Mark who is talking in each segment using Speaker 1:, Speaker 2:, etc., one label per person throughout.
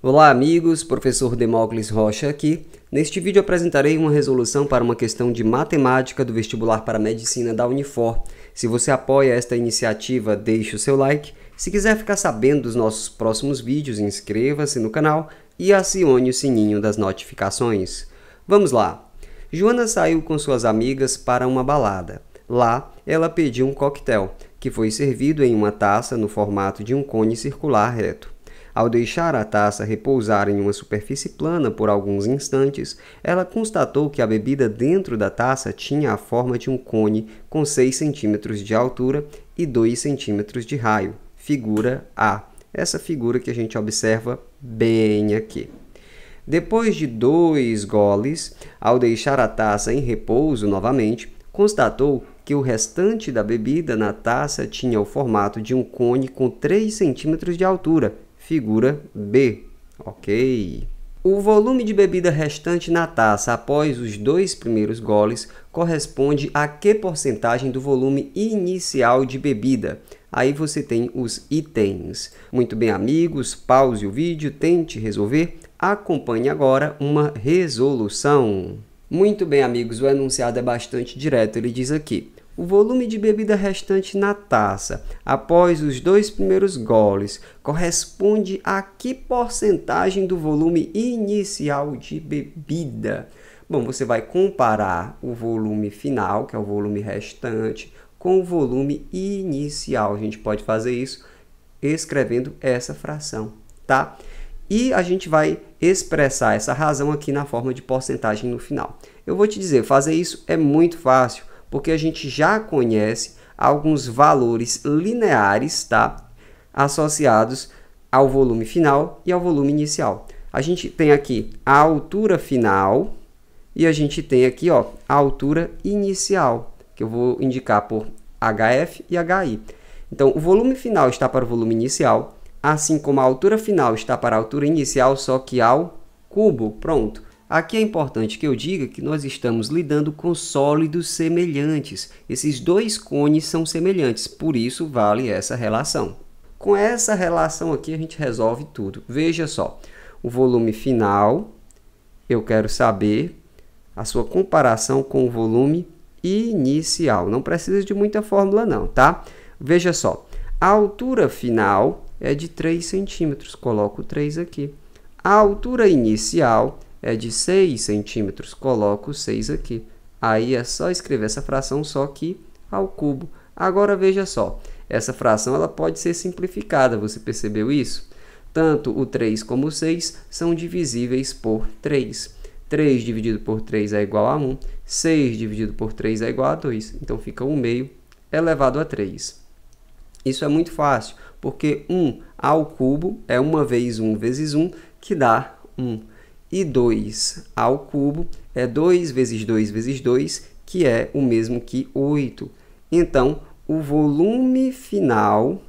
Speaker 1: Olá amigos, professor Demócles Rocha aqui. Neste vídeo apresentarei uma resolução para uma questão de matemática do vestibular para medicina da Unifor. Se você apoia esta iniciativa, deixe o seu like. Se quiser ficar sabendo dos nossos próximos vídeos, inscreva-se no canal e acione o sininho das notificações. Vamos lá! Joana saiu com suas amigas para uma balada. Lá, ela pediu um coquetel, que foi servido em uma taça no formato de um cone circular reto. Ao deixar a taça repousar em uma superfície plana por alguns instantes, ela constatou que a bebida dentro da taça tinha a forma de um cone com 6 centímetros de altura e 2 centímetros de raio, figura A. Essa figura que a gente observa bem aqui. Depois de dois goles, ao deixar a taça em repouso novamente, constatou que o restante da bebida na taça tinha o formato de um cone com 3 centímetros de altura figura B, ok? O volume de bebida restante na taça após os dois primeiros goles corresponde a que porcentagem do volume inicial de bebida? Aí você tem os itens. Muito bem, amigos, pause o vídeo, tente resolver. Acompanhe agora uma resolução. Muito bem, amigos, o enunciado é bastante direto. Ele diz aqui: o volume de bebida restante na taça após os dois primeiros goles corresponde a que porcentagem do volume inicial de bebida? Bom, você vai comparar o volume final, que é o volume restante, com o volume inicial. A gente pode fazer isso escrevendo essa fração, tá? E a gente vai expressar essa razão aqui na forma de porcentagem no final. Eu vou te dizer, fazer isso é muito fácil porque a gente já conhece alguns valores lineares, tá? Associados ao volume final e ao volume inicial. A gente tem aqui a altura final e a gente tem aqui, ó, a altura inicial, que eu vou indicar por HF e HI. Então, o volume final está para o volume inicial, assim como a altura final está para a altura inicial, só que ao cubo. Pronto. Aqui é importante que eu diga que nós estamos lidando com sólidos semelhantes. Esses dois cones são semelhantes, por isso vale essa relação. Com essa relação aqui a gente resolve tudo. Veja só, o volume final, eu quero saber a sua comparação com o volume inicial. Não precisa de muita fórmula não, tá? Veja só, a altura final é de 3 centímetros, coloco 3 aqui. A altura inicial é de 6 centímetros. Coloco 6 aqui. Aí é só escrever essa fração só que ao cubo. Agora veja só, essa fração ela pode ser simplificada, você percebeu isso? Tanto o 3 como o 6 são divisíveis por 3. 3 dividido por 3 é igual a 1, 6 dividido por 3 é igual a 2, então fica 1 meio elevado a 3. Isso é muito fácil, porque 1 ao cubo é 1 vezes 1 vezes 1, que dá 1 e 2 ao cubo é 2 vezes 2 vezes 2, que é o mesmo que 8. Então, o volume final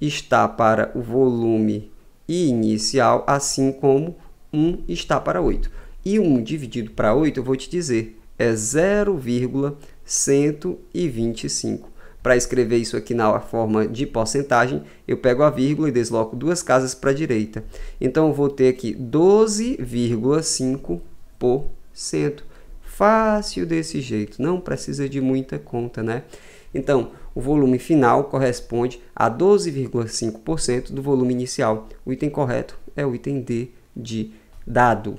Speaker 1: está para o volume inicial, assim como 1 está para 8. E 1 dividido para 8, eu vou te dizer, é 0,125. Para escrever isso aqui na forma de porcentagem, eu pego a vírgula e desloco duas casas para a direita. Então, eu vou ter aqui 12,5%. Fácil desse jeito, não precisa de muita conta, né? Então, o volume final corresponde a 12,5% do volume inicial. O item correto é o item D de dado